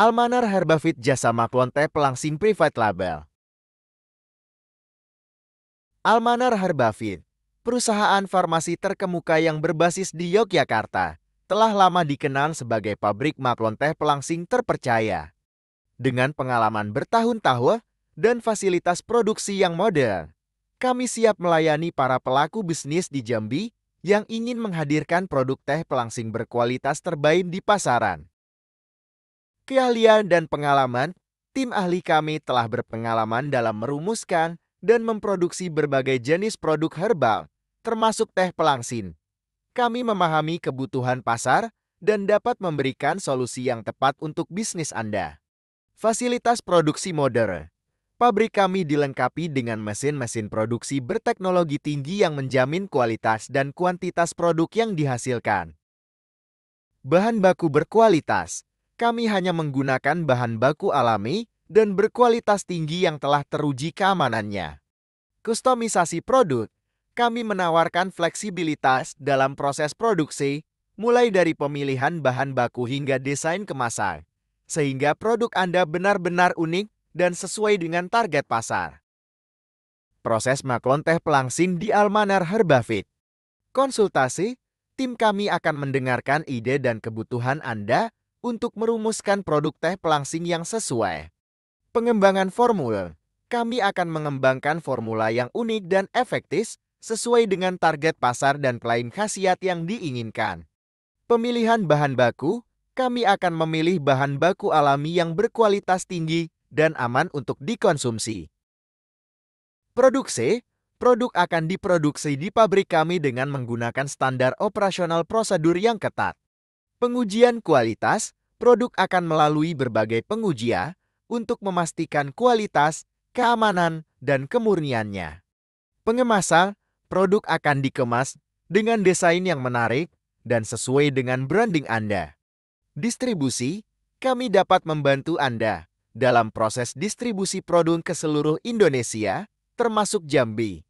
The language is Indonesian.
Almanar Herbafit Jasa Maklon Teh Pelangsing Private Label. Almanar Herbafit, perusahaan farmasi terkemuka yang berbasis di Yogyakarta, telah lama dikenal sebagai pabrik maklon teh pelangsing terpercaya. Dengan pengalaman bertahun-tahun dan fasilitas produksi yang modern, kami siap melayani para pelaku bisnis di Jambi yang ingin menghadirkan produk teh pelangsing berkualitas terbaik di pasaran keahlian dan pengalaman, tim ahli kami telah berpengalaman dalam merumuskan dan memproduksi berbagai jenis produk herbal, termasuk teh pelangsin. Kami memahami kebutuhan pasar dan dapat memberikan solusi yang tepat untuk bisnis Anda. Fasilitas produksi modern pabrik kami dilengkapi dengan mesin-mesin produksi berteknologi tinggi yang menjamin kualitas dan kuantitas produk yang dihasilkan. Bahan baku berkualitas kami hanya menggunakan bahan baku alami dan berkualitas tinggi yang telah teruji keamanannya. Kustomisasi produk, kami menawarkan fleksibilitas dalam proses produksi, mulai dari pemilihan bahan baku hingga desain kemasan, sehingga produk Anda benar-benar unik dan sesuai dengan target pasar. Proses maklon teh pelangsing di Almanar Herbafit. Konsultasi, tim kami akan mendengarkan ide dan kebutuhan Anda untuk merumuskan produk teh pelangsing yang sesuai. Pengembangan formula Kami akan mengembangkan formula yang unik dan efektif sesuai dengan target pasar dan klaim khasiat yang diinginkan. Pemilihan bahan baku Kami akan memilih bahan baku alami yang berkualitas tinggi dan aman untuk dikonsumsi. Produksi Produk akan diproduksi di pabrik kami dengan menggunakan standar operasional prosedur yang ketat. Pengujian kualitas, produk akan melalui berbagai pengujian untuk memastikan kualitas, keamanan, dan kemurniannya. Pengemasan, produk akan dikemas dengan desain yang menarik dan sesuai dengan branding Anda. Distribusi, kami dapat membantu Anda dalam proses distribusi produk ke seluruh Indonesia, termasuk Jambi.